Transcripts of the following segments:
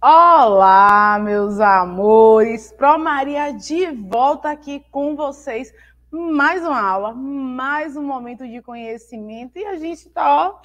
Olá, meus amores! Pro Maria de volta aqui com vocês. Mais uma aula, mais um momento de conhecimento e a gente tá, ó,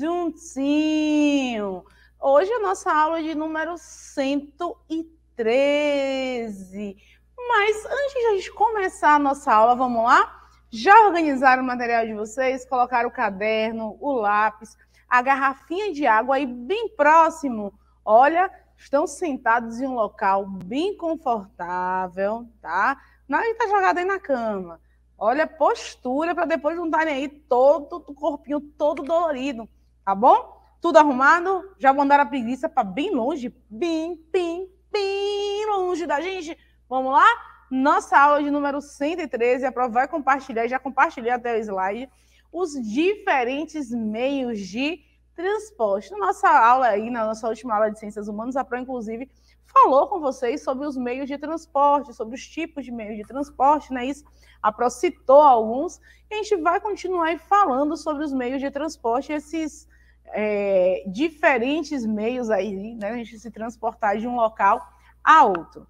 juntinho. Hoje é a nossa aula de número 113. Mas antes de a gente começar a nossa aula, vamos lá? Já organizaram o material de vocês? Colocaram o caderno, o lápis, a garrafinha de água aí bem próximo Olha, estão sentados em um local bem confortável, tá? Não está jogado aí na cama. Olha a postura para depois não estarem tá aí todo o corpinho todo dolorido, tá bom? Tudo arrumado? Já mandaram a preguiça para bem longe, bem, bem, bem longe da gente. Vamos lá? Nossa aula de número 113, a prova vai compartilhar, já compartilhei até o slide, os diferentes meios de transporte. Na nossa aula aí, na nossa última aula de Ciências Humanas, a Pro, inclusive, falou com vocês sobre os meios de transporte, sobre os tipos de meios de transporte, né? Isso a Pro citou alguns, e a gente vai continuar falando sobre os meios de transporte, esses é, diferentes meios aí, né? A gente se transportar de um local a outro.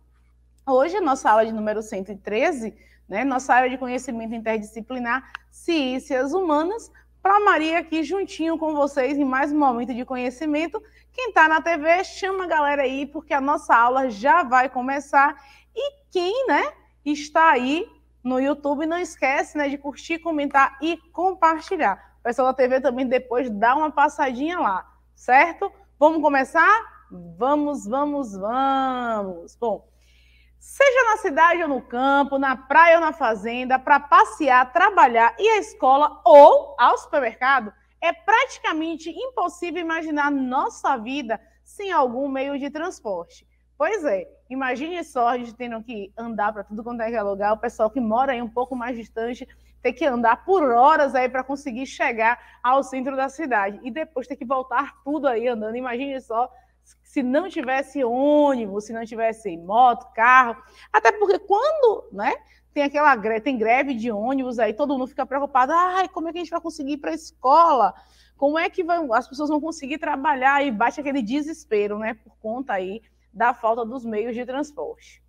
Hoje, a nossa aula de número 113, né? Nossa área de conhecimento interdisciplinar, ciências humanas, para Maria aqui juntinho com vocês em mais um momento de conhecimento. Quem está na TV, chama a galera aí, porque a nossa aula já vai começar. E quem, né, está aí no YouTube, não esquece, né, de curtir, comentar e compartilhar. O pessoal da TV também depois dá uma passadinha lá, certo? Vamos começar? Vamos, vamos, vamos. Bom, Seja na cidade ou no campo, na praia ou na fazenda, para passear, trabalhar, ir à escola ou ao supermercado, é praticamente impossível imaginar nossa vida sem algum meio de transporte. Pois é, imagine só a gente tendo que andar para tudo quanto é, é lugar, o pessoal que mora aí um pouco mais distante ter que andar por horas aí para conseguir chegar ao centro da cidade e depois ter que voltar tudo aí andando. Imagine só se não tivesse ônibus, se não tivesse moto, carro. Até porque quando, né? Tem aquela tem greve de ônibus aí, todo mundo fica preocupado. Ai, como é que a gente vai conseguir ir para a escola? Como é que as pessoas vão conseguir trabalhar? E bate aquele desespero, né? Por conta aí da falta dos meios de transporte.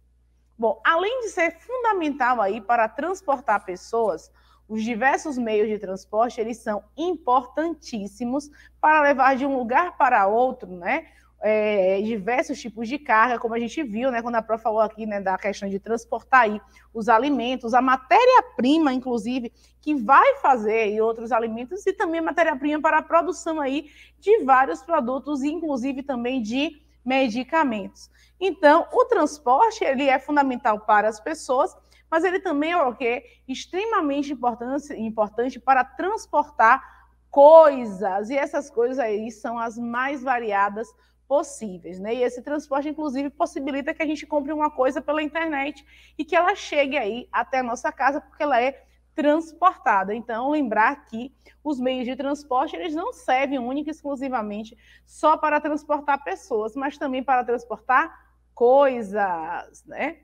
Bom, além de ser fundamental aí para transportar pessoas, os diversos meios de transporte, eles são importantíssimos para levar de um lugar para outro, né? é, diversos tipos de carga, como a gente viu, né, quando a Pro falou aqui né, da questão de transportar aí os alimentos, a matéria-prima, inclusive, que vai fazer e outros alimentos, e também matéria-prima para a produção aí de vários produtos, inclusive também de medicamentos. Então, o transporte ele é fundamental para as pessoas, mas ele também é o que extremamente importante, importante para transportar coisas, e essas coisas aí são as mais variadas possíveis, né? E esse transporte, inclusive, possibilita que a gente compre uma coisa pela internet e que ela chegue aí até a nossa casa, porque ela é transportada. Então, lembrar que os meios de transporte eles não servem única e exclusivamente só para transportar pessoas, mas também para transportar coisas, né?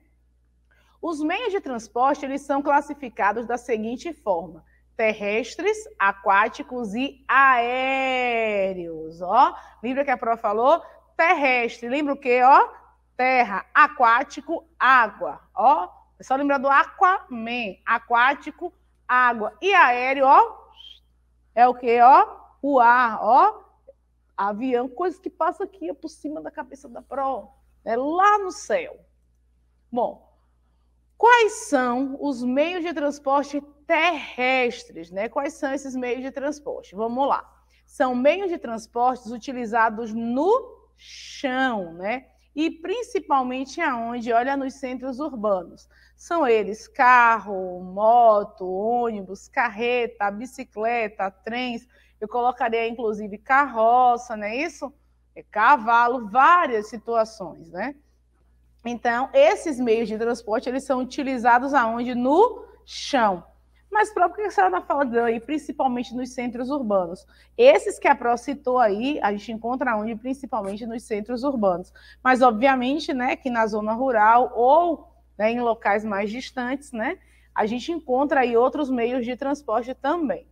Os meios de transporte eles são classificados da seguinte forma: terrestres, aquáticos e aéreos ó. Lembra que a Pro falou? Terrestre. Lembra o quê, ó? Terra. Aquático, água, ó. É só lembrar do Aquaman. Aquático, água. E aéreo, ó. É o quê, ó? O ar, ó. Avião, coisa que passa aqui por cima da cabeça da Pro. É lá no céu. Bom, quais são os meios de transporte terrestres, né? Quais são esses meios de transporte? Vamos lá são meios de transportes utilizados no chão, né? E principalmente aonde? Olha, nos centros urbanos. São eles carro, moto, ônibus, carreta, bicicleta, trens. Eu colocaria inclusive carroça, não é isso? É cavalo, várias situações, né? Então, esses meios de transporte, eles são utilizados aonde? No chão mas próprio que a senhora está falando aí, principalmente nos centros urbanos. Esses que a Pro citou aí, a gente encontra onde? Principalmente nos centros urbanos. Mas, obviamente, né, que na zona rural ou né, em locais mais distantes, né, a gente encontra aí outros meios de transporte também.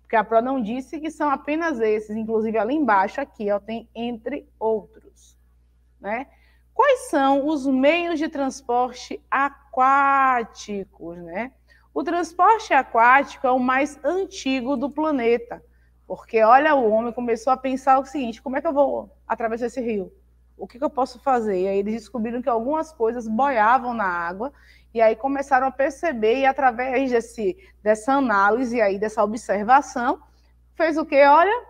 Porque a Pro não disse que são apenas esses, inclusive ali embaixo, aqui, ó, tem entre outros. Né? Quais são os meios de transporte aquáticos, né? O transporte aquático é o mais antigo do planeta, porque olha, o homem começou a pensar o seguinte: como é que eu vou atravessar esse rio? O que, que eu posso fazer? E aí eles descobriram que algumas coisas boiavam na água e aí começaram a perceber, e através desse, dessa análise aí, dessa observação, fez o que? Olha,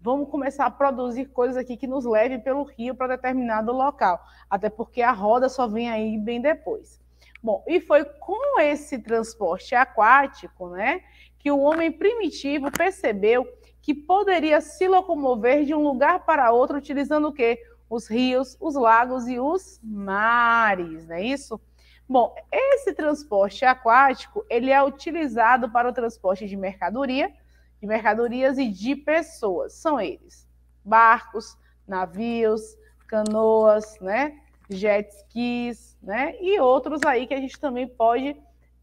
vamos começar a produzir coisas aqui que nos levem pelo rio para determinado local. Até porque a roda só vem aí bem depois. Bom, e foi com esse transporte aquático, né, que o homem primitivo percebeu que poderia se locomover de um lugar para outro utilizando o quê? Os rios, os lagos e os mares, não é isso? Bom, esse transporte aquático, ele é utilizado para o transporte de mercadoria, de mercadorias e de pessoas. São eles: barcos, navios, canoas, né? jet skis, né? E outros aí que a gente também pode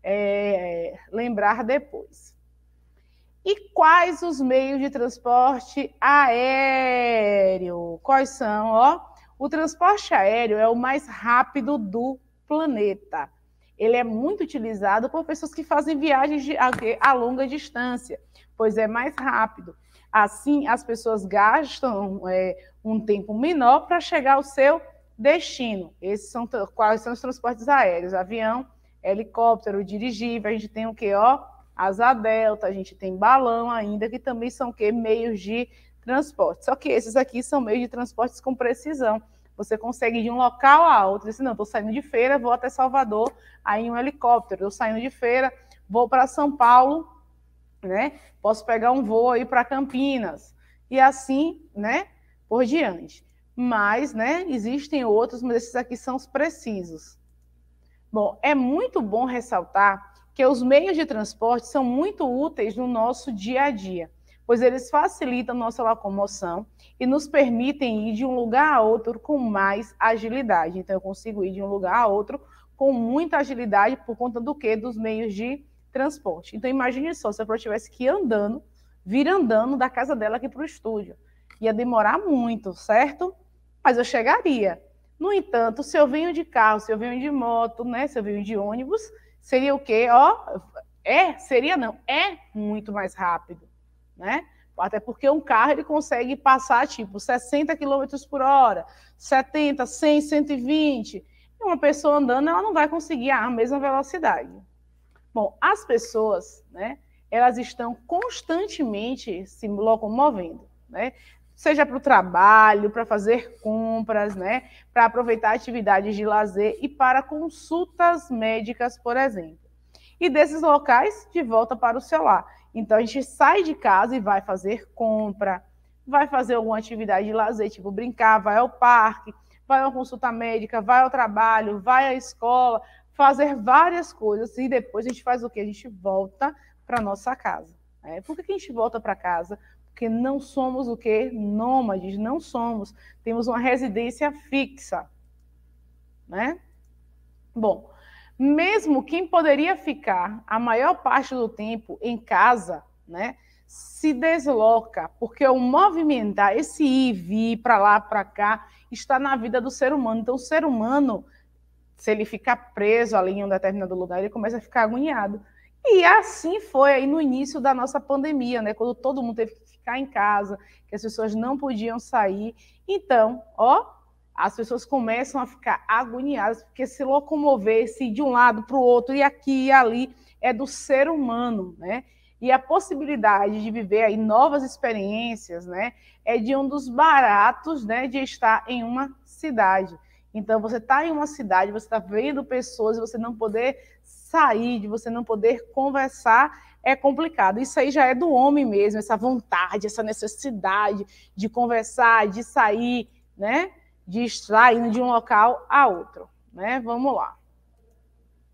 é, lembrar depois. E quais os meios de transporte aéreo? Quais são? Ó, o transporte aéreo é o mais rápido do planeta. Ele é muito utilizado por pessoas que fazem viagens de, a, a longa distância, pois é mais rápido. Assim, as pessoas gastam é, um tempo menor para chegar ao seu destino. Esses são quais são os transportes aéreos: avião, helicóptero, dirigível. A gente tem o que ó, asa delta, a gente tem balão ainda que também são que meios de transporte. Só que esses aqui são meios de transportes com precisão. Você consegue ir de um local a outro. Se assim, não, estou saindo de feira, vou até Salvador, aí em um helicóptero. Eu saindo de feira, vou para São Paulo, né? Posso pegar um voo aí para Campinas. E assim, né? Por diante mas né, existem outros, mas esses aqui são os precisos. Bom, é muito bom ressaltar que os meios de transporte são muito úteis no nosso dia a dia, pois eles facilitam nossa locomoção e nos permitem ir de um lugar a outro com mais agilidade. Então, eu consigo ir de um lugar a outro com muita agilidade por conta do que? Dos meios de transporte. Então, imagine só, se a pessoa tivesse que ir andando, vir andando da casa dela aqui para o estúdio. Ia demorar muito, certo? mas eu chegaria. No entanto, se eu venho de carro, se eu venho de moto, né, se eu venho de ônibus, seria o quê? Ó, é, seria não, é muito mais rápido, né? Até porque um carro ele consegue passar tipo 60 km por hora, 70, 100, 120. E uma pessoa andando, ela não vai conseguir a mesma velocidade. Bom, as pessoas, né, elas estão constantemente se locomovendo, né? seja para o trabalho, para fazer compras, né, para aproveitar atividades de lazer e para consultas médicas, por exemplo. E desses locais, de volta para o celular. Então, a gente sai de casa e vai fazer compra, vai fazer alguma atividade de lazer, tipo brincar, vai ao parque, vai a uma consulta médica, vai ao trabalho, vai à escola, fazer várias coisas e depois a gente faz o que? A gente volta para nossa casa. Né? Por que, que a gente volta para casa? porque não somos o que? Nômades, não somos. Temos uma residência fixa, né? Bom, mesmo quem poderia ficar a maior parte do tempo em casa, né? Se desloca, porque o movimentar, esse ir, vir para lá, para cá, está na vida do ser humano. Então, o ser humano, se ele ficar preso ali em um determinado lugar, ele começa a ficar agoniado. E assim foi aí no início da nossa pandemia, né? Quando todo mundo teve que ficar em casa, que as pessoas não podiam sair. Então, ó, as pessoas começam a ficar agoniadas, porque se locomover, se de um lado para o outro, e aqui e ali, é do ser humano, né? E a possibilidade de viver aí novas experiências, né? É de um dos baratos, né? De estar em uma cidade. Então, você está em uma cidade, você está vendo pessoas, você não poder sair, de você não poder conversar, é complicado. Isso aí já é do homem mesmo, essa vontade, essa necessidade de conversar, de sair, né? De estar indo de um local a outro, né? Vamos lá.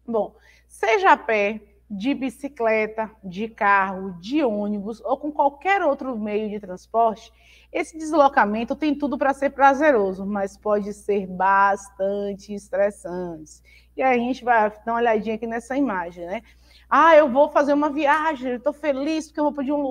Bom, seja a pé, de bicicleta, de carro, de ônibus ou com qualquer outro meio de transporte, esse deslocamento tem tudo para ser prazeroso, mas pode ser bastante estressante. E aí a gente vai dar uma olhadinha aqui nessa imagem, né? Ah, eu vou fazer uma viagem, estou feliz porque eu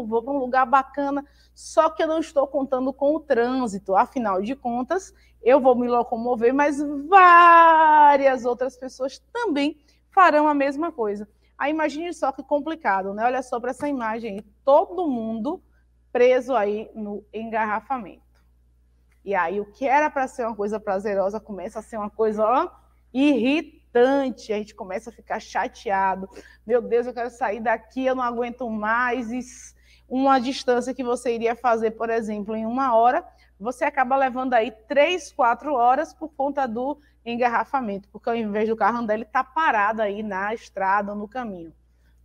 vou para um, um lugar bacana, só que eu não estou contando com o trânsito. Afinal de contas, eu vou me locomover, mas várias outras pessoas também farão a mesma coisa. Aí imagine só que complicado, né? Olha só para essa imagem aí, todo mundo preso aí no engarrafamento. E aí o que era para ser uma coisa prazerosa começa a ser uma coisa ó, irritante irritante, a gente começa a ficar chateado. Meu Deus, eu quero sair daqui, eu não aguento mais. E uma distância que você iria fazer, por exemplo, em uma hora, você acaba levando aí três, quatro horas por conta do engarrafamento, porque ao invés do carro andar, ele está parado aí na estrada ou no caminho,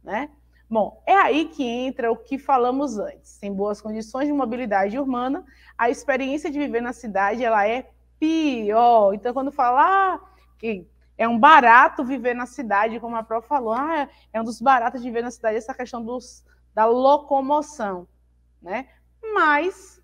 né? Bom, é aí que entra o que falamos antes. Sem boas condições de mobilidade urbana, a experiência de viver na cidade ela é pior. Então, quando falar ah, que é um barato viver na cidade, como a Pro falou, ah, é um dos baratos de viver na cidade essa questão dos, da locomoção, né? Mas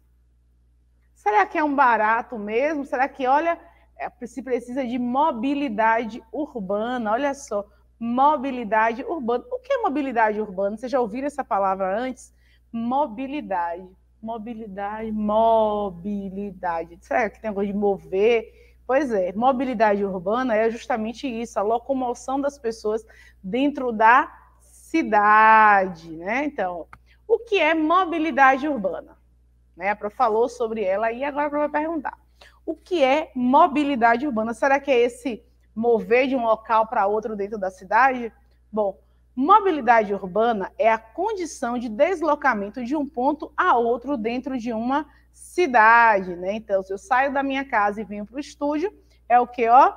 será que é um barato mesmo? Será que, olha, é, se precisa de mobilidade urbana? Olha só, mobilidade urbana. O que é mobilidade urbana? Você já ouviu essa palavra antes? Mobilidade, mobilidade, mobilidade. Será que tem alguma coisa de mover? Pois é, mobilidade urbana é justamente isso, a locomoção das pessoas dentro da cidade, né? Então, o que é mobilidade urbana? Né? A Pro falou sobre ela e agora a Pro vai perguntar. O que é mobilidade urbana? Será que é esse mover de um local para outro dentro da cidade? Bom, mobilidade urbana é a condição de deslocamento de um ponto a outro dentro de uma cidade, né? Então, se eu saio da minha casa e venho para o estúdio, é o que, ó?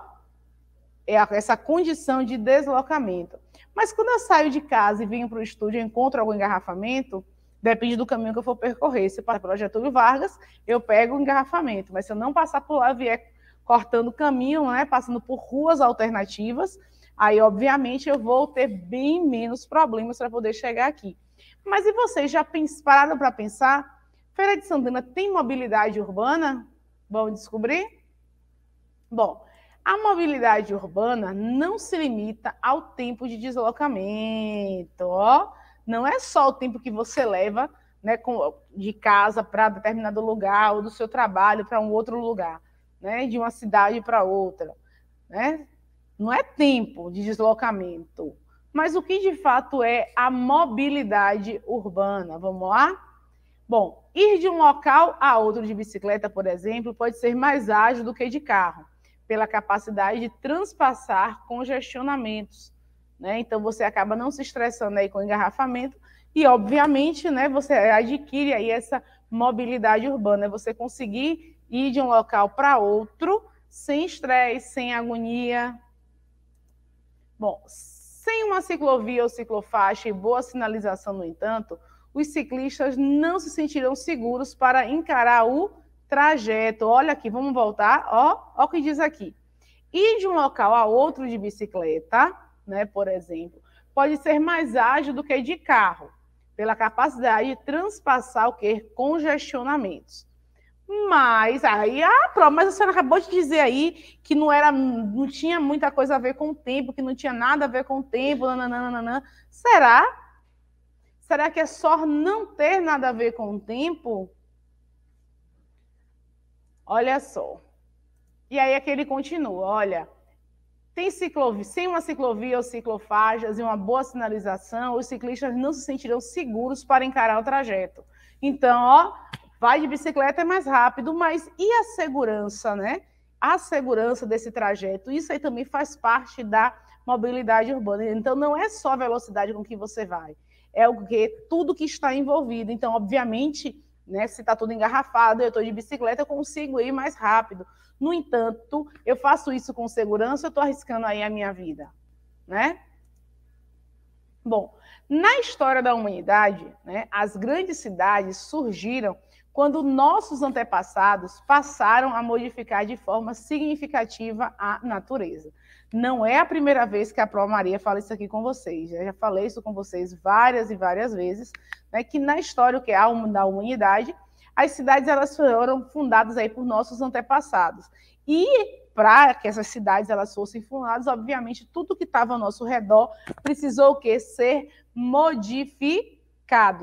É essa condição de deslocamento. Mas quando eu saio de casa e venho para o estúdio, encontro algum engarrafamento, depende do caminho que eu for percorrer. Se eu passar pelo Getúlio Vargas, eu pego o engarrafamento. Mas se eu não passar por lá, vier cortando caminho, né? Passando por ruas alternativas, aí, obviamente, eu vou ter bem menos problemas para poder chegar aqui. Mas e vocês já pararam para pensar Feira de Santana tem mobilidade urbana? Vamos descobrir? Bom, a mobilidade urbana não se limita ao tempo de deslocamento, ó. Não é só o tempo que você leva né, de casa para determinado lugar, ou do seu trabalho para um outro lugar, né, de uma cidade para outra. Né? Não é tempo de deslocamento, mas o que de fato é a mobilidade urbana? Vamos lá? Bom, Ir de um local a outro de bicicleta, por exemplo, pode ser mais ágil do que de carro, pela capacidade de transpassar congestionamentos. Né? Então você acaba não se estressando aí com engarrafamento e, obviamente, né, você adquire aí essa mobilidade urbana, é você conseguir ir de um local para outro sem estresse, sem agonia. Bom, sem uma ciclovia ou ciclofaixa e boa sinalização, no entanto, os ciclistas não se sentirão seguros para encarar o trajeto. Olha aqui, vamos voltar. Ó, ó o que diz aqui. Ir de um local a outro de bicicleta, né, por exemplo, pode ser mais ágil do que de carro, pela capacidade de transpassar o que congestionamentos. Mas aí, ah, prova, mas a senhora acabou de dizer aí que não era, não tinha muita coisa a ver com o tempo, que não tinha nada a ver com o tempo, nananana. Será Será que é só não ter nada a ver com o tempo? Olha só. E aí aqui ele continua, olha, tem ciclovia, sem uma ciclovia ou ciclofaixas e uma boa sinalização, os ciclistas não se sentirão seguros para encarar o trajeto. Então, ó, vai de bicicleta é mais rápido, mas e a segurança, né? A segurança desse trajeto, isso aí também faz parte da mobilidade urbana. Então, não é só a velocidade com que você vai, é o que tudo que está envolvido. Então, obviamente, né, se está tudo engarrafado, eu estou de bicicleta, eu consigo ir mais rápido. No entanto, eu faço isso com segurança, eu estou arriscando aí a minha vida, né? Bom, na história da humanidade, né, as grandes cidades surgiram quando nossos antepassados passaram a modificar de forma significativa a natureza. Não é a primeira vez que a Pro Maria fala isso aqui com vocês. Já falei isso com vocês várias e várias vezes, né? Que na história o que é a da humanidade, as cidades elas foram fundadas aí por nossos antepassados. E para que essas cidades elas fossem fundadas, obviamente tudo que estava ao nosso redor precisou o quê? Ser modificado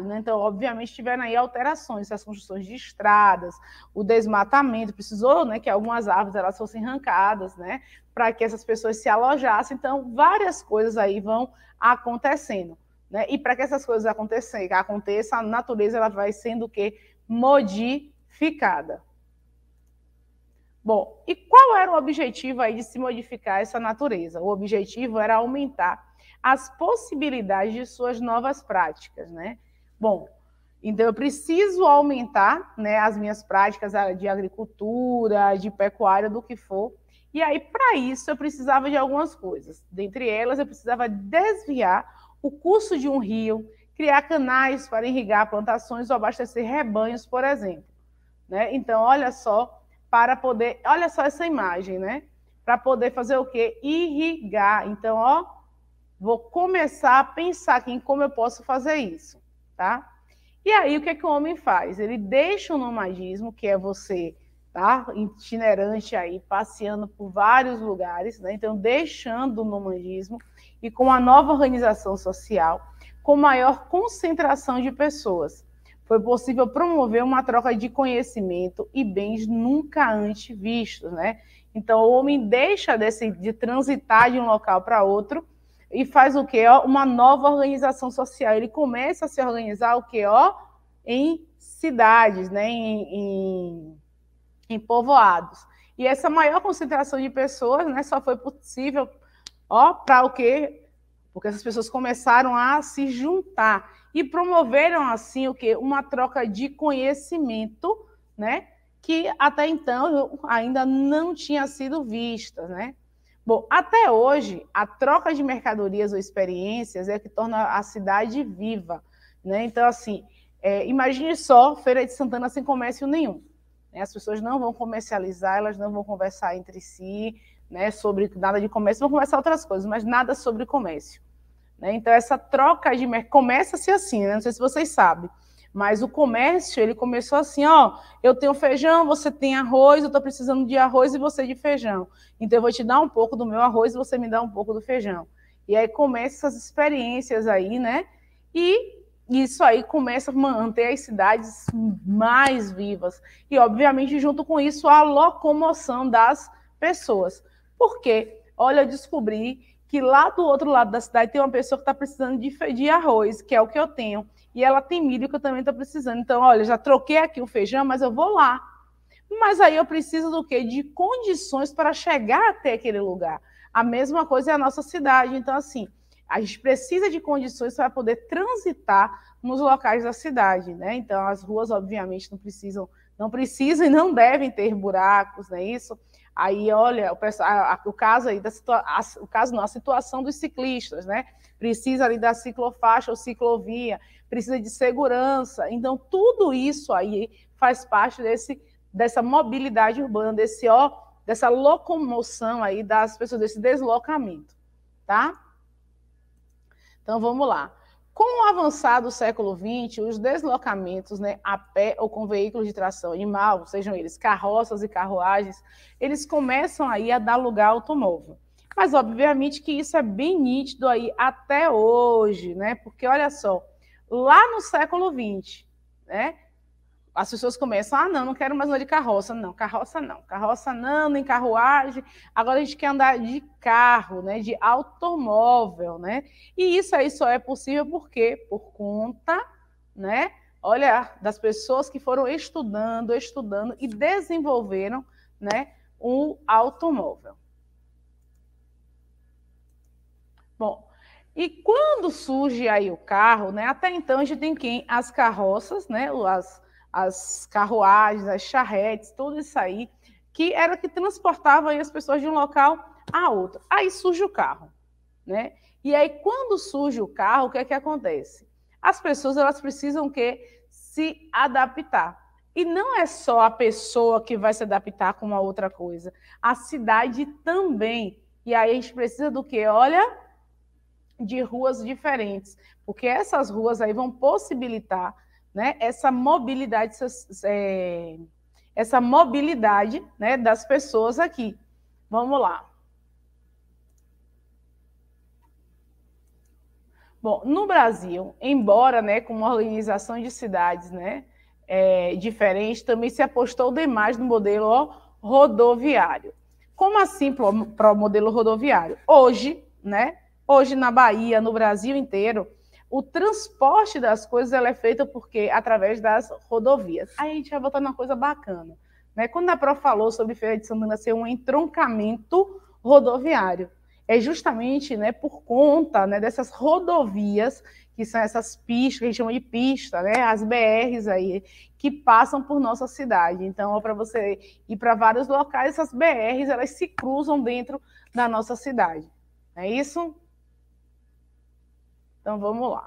né? Então, obviamente, tiveram aí alterações, as construções de estradas, o desmatamento, precisou, né, que algumas árvores elas fossem arrancadas, né, para que essas pessoas se alojassem. Então, várias coisas aí vão acontecendo, né? E para que essas coisas aconteçam, aconteça, a natureza ela vai sendo o quê? Modificada. Bom, e qual era o objetivo aí de se modificar essa natureza? O objetivo era aumentar as possibilidades de suas novas práticas, né? Bom, então eu preciso aumentar, né, as minhas práticas ah, de agricultura, de pecuária, do que for. E aí para isso eu precisava de algumas coisas. Dentre elas eu precisava desviar o curso de um rio, criar canais para irrigar plantações ou abastecer rebanhos, por exemplo, né? Então, olha só, para poder, olha só essa imagem, né? Para poder fazer o quê? Irrigar. Então, ó, Vou começar a pensar em como eu posso fazer isso, tá? E aí, o que é que o homem faz? Ele deixa o nomadismo, que é você tá itinerante aí, passeando por vários lugares, né? Então, deixando o nomadismo e com a nova organização social, com maior concentração de pessoas foi possível promover uma troca de conhecimento e bens nunca antes vistos, né? Então, o homem deixa desse, de transitar de um local para outro e faz o quê? Ó, uma nova organização social. Ele começa a se organizar o quê? Ó, em cidades, né? em, em, em povoados. E essa maior concentração de pessoas né, só foi possível ó, para o quê? Porque essas pessoas começaram a se juntar e promoveram assim o que Uma troca de conhecimento, né? Que até então ainda não tinha sido vista, né? Bom, até hoje, a troca de mercadorias ou experiências é que torna a cidade viva. Né? Então, assim, é, imagine só Feira de Santana sem comércio nenhum. Né? As pessoas não vão comercializar, elas não vão conversar entre si né, sobre nada de comércio, vão conversar outras coisas, mas nada sobre comércio. Né? Então, essa troca de mercadorias começa-se assim, né? não sei se vocês sabem. Mas o comércio, ele começou assim, ó, eu tenho feijão, você tem arroz, eu estou precisando de arroz e você de feijão. Então eu vou te dar um pouco do meu arroz e você me dá um pouco do feijão. E aí começam essas experiências aí, né? E isso aí começa a manter as cidades mais vivas. E obviamente junto com isso a locomoção das pessoas. Porque, olha, eu descobri que lá do outro lado da cidade tem uma pessoa que está precisando de, de arroz, que é o que eu tenho e ela tem milho que eu também estou precisando. Então, olha, já troquei aqui o feijão, mas eu vou lá. Mas aí eu preciso do quê? De condições para chegar até aquele lugar. A mesma coisa é a nossa cidade. Então, assim, a gente precisa de condições para poder transitar nos locais da cidade, né? Então, as ruas, obviamente, não precisam, não precisam e não devem ter buracos, não é isso? Aí, olha, o, caso aí da situação, o caso não, a situação dos ciclistas, né? precisa ali da ciclofaixa ou ciclovia, precisa de segurança. Então, tudo isso aí faz parte desse, dessa mobilidade urbana, desse ó, dessa locomoção aí das pessoas, desse deslocamento, tá? Então, vamos lá. Com o avançar do século XX, os deslocamentos né, a pé ou com veículos de tração animal, sejam eles carroças e carruagens, eles começam aí a dar lugar ao automóvel. Mas, obviamente, que isso é bem nítido aí até hoje, né? Porque, olha só, lá no século XX, né? As pessoas começam, ah, não, não quero mais andar de carroça. Não, carroça não, carroça não, nem carruagem. Agora a gente quer andar de carro, né? De automóvel, né? E isso aí só é possível por quê? Por conta, né? Olha, das pessoas que foram estudando, estudando e desenvolveram, né? O automóvel. Bom, e quando surge aí o carro, né? Até então a gente tem quem? As carroças, né? As, as carruagens, as charretes, tudo isso aí, que era que transportava as pessoas de um local a outro. Aí surge o carro, né? E aí quando surge o carro, o que é que acontece? As pessoas elas precisam que se adaptar. E não é só a pessoa que vai se adaptar com uma outra coisa, a cidade também. E aí a gente precisa do que? Olha, de ruas diferentes, porque essas ruas aí vão possibilitar né, essa mobilidade, é, essa mobilidade né, das pessoas aqui. Vamos lá. Bom, no Brasil, embora né, com uma organização de cidades né, é, diferente, também se apostou demais no modelo rodoviário. Como assim para o modelo rodoviário? Hoje, né, Hoje, na Bahia, no Brasil inteiro, o transporte das coisas é feito porque através das rodovias. Aí a gente vai botar uma coisa bacana. Né? Quando a Prof falou sobre Feira de Santana ser um entroncamento rodoviário, é justamente né, por conta né, dessas rodovias, que são essas pistas, que a gente chama de pista, né, as BRs aí, que passam por nossa cidade. Então, para você ir para vários locais, essas BRs elas se cruzam dentro da nossa cidade. É isso? Então vamos lá.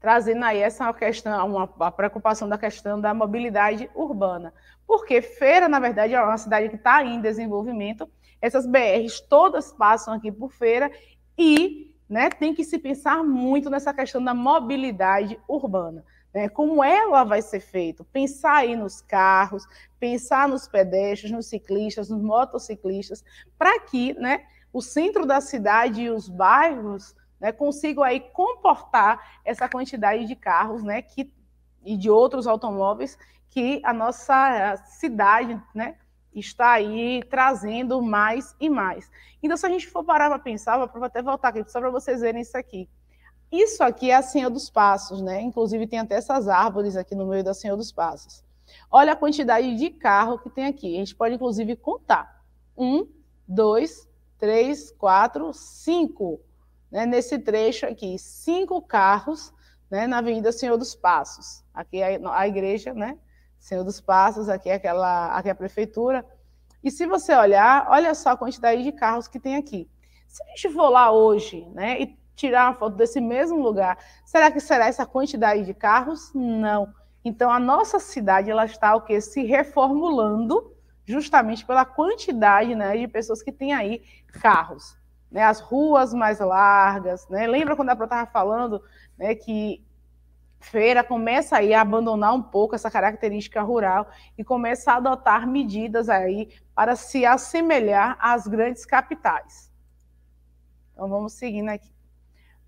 Trazendo aí essa questão, uma, a preocupação da questão da mobilidade urbana. Porque Feira, na verdade, é uma cidade que está em desenvolvimento. Essas BRs todas passam aqui por Feira e né, tem que se pensar muito nessa questão da mobilidade urbana né? como ela vai ser feita, pensar aí nos carros, pensar nos pedestres, nos ciclistas, nos motociclistas, para que né, o centro da cidade e os bairros né, aí comportar essa quantidade de carros, né, que, e de outros automóveis que a nossa cidade, né, está aí trazendo mais e mais. Então, se a gente for parar para pensar, vou até voltar aqui só para vocês verem isso aqui. Isso aqui é a Senha dos Passos, né? Inclusive tem até essas árvores aqui no meio da Senha dos Passos. Olha a quantidade de carro que tem aqui. A gente pode, inclusive, contar. Um, dois, três, quatro, cinco né, nesse trecho aqui, cinco carros né, na Avenida Senhor dos Passos. Aqui é a igreja, né? Senhor dos Passos, aqui é, aquela, aqui é a prefeitura. E se você olhar, olha só a quantidade de carros que tem aqui. Se a gente for lá hoje né, e tirar uma foto desse mesmo lugar, será que será essa quantidade de carros? Não. Então, a nossa cidade ela está o que se reformulando justamente pela quantidade né, de pessoas que tem aí carros né, as ruas mais largas. Né? Lembra quando a Pro estava falando né, que feira começa aí a abandonar um pouco essa característica rural e começa a adotar medidas aí para se assemelhar às grandes capitais. Então vamos seguindo aqui.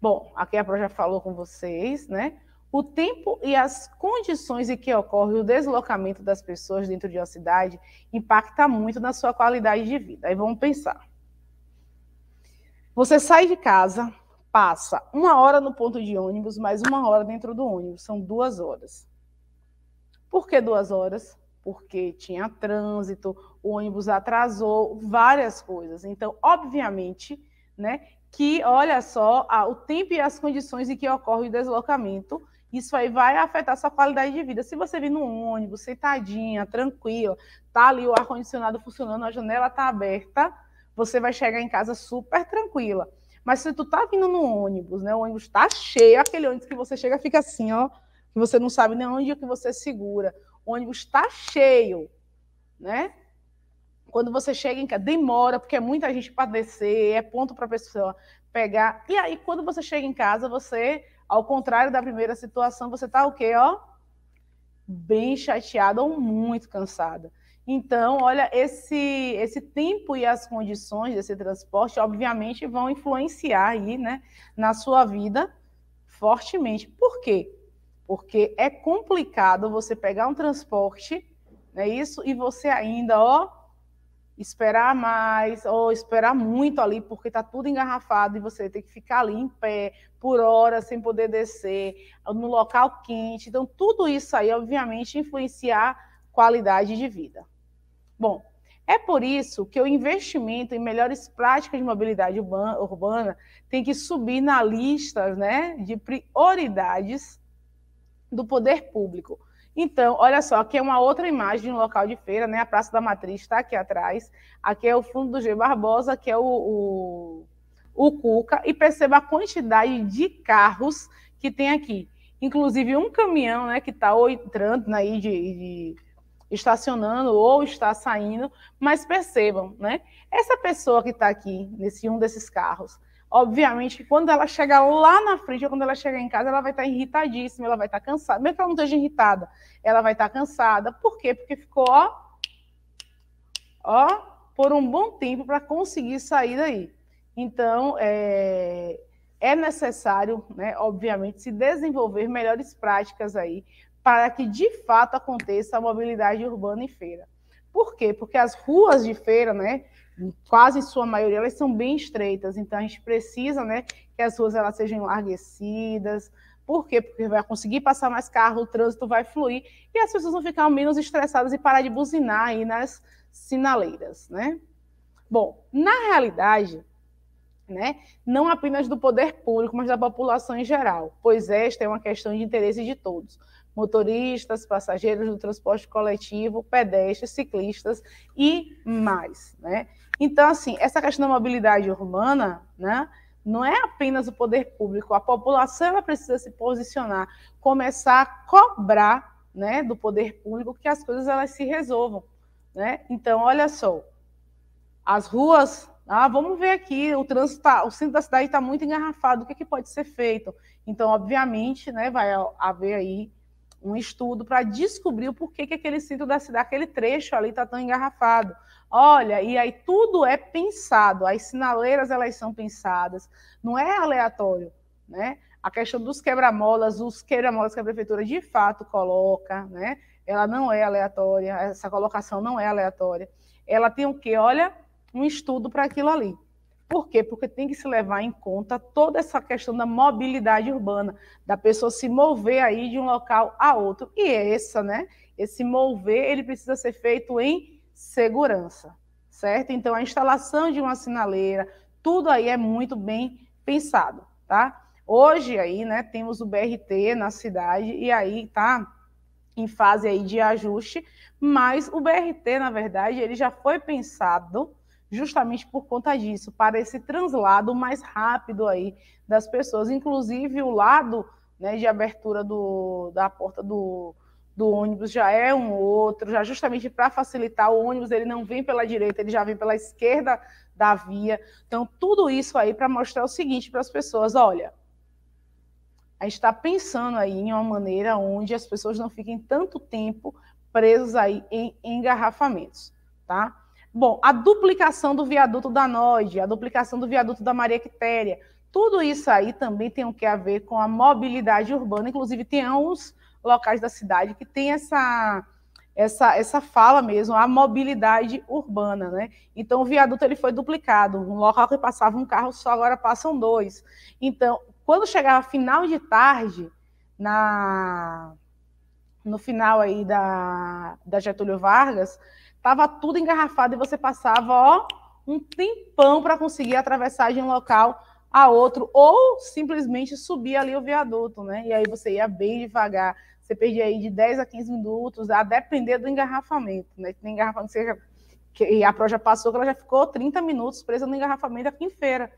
Bom, aqui a Pro já falou com vocês, né? O tempo e as condições em que ocorre o deslocamento das pessoas dentro de uma cidade impacta muito na sua qualidade de vida. Aí vamos pensar. Você sai de casa, passa uma hora no ponto de ônibus, mais uma hora dentro do ônibus, são duas horas. Por que duas horas? Porque tinha trânsito, o ônibus atrasou, várias coisas. Então, obviamente, né, que olha só a, o tempo e as condições em que ocorre o deslocamento, isso aí vai afetar sua qualidade de vida. Se você vir no ônibus, sentadinha, tranquila, tá ali o ar-condicionado funcionando, a janela tá aberta, você vai chegar em casa super tranquila. Mas se tu tá vindo no ônibus, né? O ônibus tá cheio, aquele ônibus que você chega fica assim, ó, que você não sabe nem onde que você segura. O ônibus tá cheio, né? Quando você chega em casa, demora, porque é muita gente para descer, é ponto para a pessoa pegar. E aí, quando você chega em casa, você, ao contrário da primeira situação, você tá o quê, ó? Bem chateada ou muito cansada. Então, olha, esse, esse tempo e as condições desse transporte, obviamente, vão influenciar aí, né, na sua vida fortemente. Por quê? Porque é complicado você pegar um transporte, né, isso, e você ainda, ó, esperar mais, ou esperar muito ali, porque está tudo engarrafado e você tem que ficar ali em pé por horas sem poder descer, no local quente. Então, tudo isso aí, obviamente, influenciar qualidade de vida. Bom, é por isso que o investimento em melhores práticas de mobilidade urbana tem que subir na lista né, de prioridades do poder público. Então, olha só, aqui é uma outra imagem de um local de feira, né? A Praça da Matriz está aqui atrás. Aqui é o fundo do G Barbosa, aqui é o, o, o Cuca. E perceba a quantidade de carros que tem aqui. Inclusive um caminhão, né? Que está entrando aí de, de estacionando ou está saindo, mas percebam, né? Essa pessoa que está aqui, nesse um desses carros, obviamente quando ela chegar lá na frente, ou quando ela chegar em casa, ela vai estar tá irritadíssima, ela vai estar tá cansada. Mesmo que ela não esteja irritada, ela vai estar tá cansada. Por quê? Porque ficou, ó, ó por um bom tempo para conseguir sair daí. Então, é, é necessário, né, obviamente, se desenvolver melhores práticas aí para que de fato aconteça a mobilidade urbana em feira. Por quê? Porque as ruas de feira, né, quase em sua maioria, elas são bem estreitas, então a gente precisa, né, que as ruas elas sejam enlarguecidas. Por quê? Porque vai conseguir passar mais carro, o trânsito vai fluir e as pessoas vão ficar menos estressadas e parar de buzinar aí nas sinaleiras, né? Bom, na realidade, né, não apenas do poder público, mas da população em geral, pois esta é uma questão de interesse de todos motoristas, passageiros do transporte coletivo, pedestres, ciclistas e mais, né? Então, assim, essa questão da mobilidade urbana, né? Não é apenas o poder público, a população ela precisa se posicionar, começar a cobrar, né, do poder público que as coisas elas se resolvam, né? Então, olha só, as ruas ah, vamos ver aqui, o trânsito tá, o centro da cidade está muito engarrafado, o que, que pode ser feito? Então, obviamente, né, vai haver aí um estudo para descobrir o porquê que aquele cinto da cidade, aquele trecho ali está tão engarrafado. Olha, e aí tudo é pensado, as sinaleiras elas são pensadas, não é aleatório, né? A questão dos quebra-molas, os quebra-molas que a prefeitura de fato coloca, né? Ela não é aleatória, essa colocação não é aleatória. Ela tem o quê? Olha, um estudo para aquilo ali. Por quê? Porque tem que se levar em conta toda essa questão da mobilidade urbana, da pessoa se mover aí de um local a outro. E é essa, né? Esse mover, ele precisa ser feito em segurança, certo? Então, a instalação de uma sinaleira, tudo aí é muito bem pensado, tá? Hoje aí, né, temos o BRT na cidade e aí tá em fase aí de ajuste, mas o BRT, na verdade, ele já foi pensado justamente por conta disso, para esse translado mais rápido aí das pessoas. Inclusive, o lado né, de abertura do, da porta do, do ônibus já é um outro, já justamente para facilitar o ônibus, ele não vem pela direita, ele já vem pela esquerda da via. Então, tudo isso aí para mostrar o seguinte para as pessoas: olha, a gente está pensando aí em uma maneira onde as pessoas não fiquem tanto tempo presas aí em engarrafamentos, tá? Bom, a duplicação do viaduto da Noide, a duplicação do viaduto da Maria Quitéria, tudo isso aí também tem o que a ver com a mobilidade urbana, inclusive tem alguns locais da cidade que tem essa essa, essa fala mesmo, a mobilidade urbana, né? Então o viaduto ele foi duplicado, um local que passava um carro só agora passam dois. Então, quando chegava final de tarde na no final aí da, da Getúlio Vargas, Tava tudo engarrafado e você passava, ó, um tempão para conseguir atravessar de um local a outro, ou simplesmente subir ali o viaduto, né? E aí você ia bem devagar, você perdia aí de 10 a 15 minutos, a depender do engarrafamento, né? Tem engarrafamento que, já, que a Pro já passou, que ela já ficou 30 minutos presa no engarrafamento aqui em feira.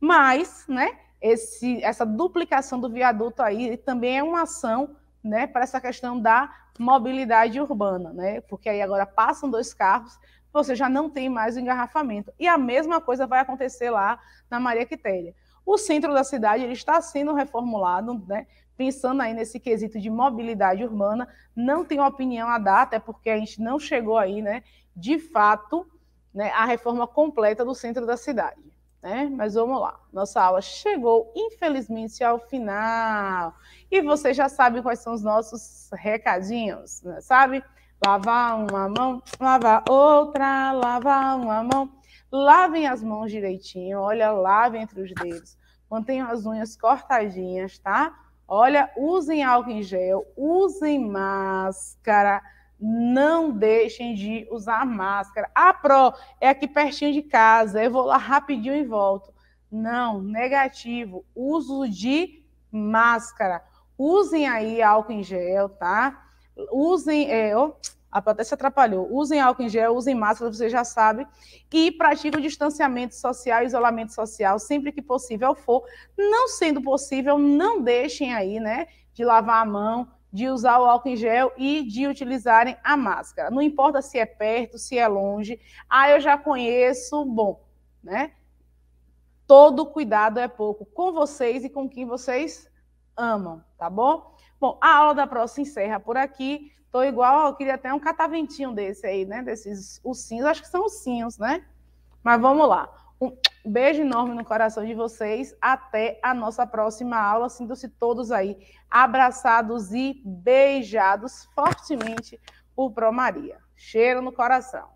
Mas, né, esse, essa duplicação do viaduto aí também é uma ação, né, para essa questão da mobilidade urbana, né? Porque aí agora passam dois carros, você já não tem mais o engarrafamento. E a mesma coisa vai acontecer lá na Maria Quitéria. O centro da cidade ele está sendo reformulado, né? pensando aí nesse quesito de mobilidade urbana. Não tenho opinião a dar, até porque a gente não chegou aí, né, de fato, né, a reforma completa do centro da cidade né? Mas vamos lá. Nossa aula chegou, infelizmente, ao final. E você já sabe quais são os nossos recadinhos, né? sabe? Lavar uma mão, lavar outra, lavar uma mão. Lavem as mãos direitinho, olha, lavem entre os dedos. Mantenham as unhas cortadinhas, tá? Olha, usem álcool em gel, usem máscara não deixem de usar máscara. Ah, pró é aqui pertinho de casa, eu vou lá rapidinho e volto. Não, negativo. Uso de máscara. Usem aí álcool em gel, tá? Usem. É, oh, a plateia se atrapalhou. Usem álcool em gel, usem máscara, você já sabe. E pratiquem o distanciamento social, isolamento social, sempre que possível for. Não sendo possível, não deixem aí, né, de lavar a mão de usar o álcool em gel e de utilizarem a máscara. Não importa se é perto, se é longe. Ah, eu já conheço, bom, né? Todo cuidado é pouco com vocês e com quem vocês amam, tá bom? Bom, a aula da próxima encerra por aqui. Tô igual, eu queria até um cataventinho desse aí, né? Desses ursinhos, acho que são ursinhos, né? Mas vamos lá. Um Beijo enorme no coração de vocês. Até a nossa próxima aula. sinto se todos aí abraçados e beijados fortemente por Pro Maria. Cheiro no coração.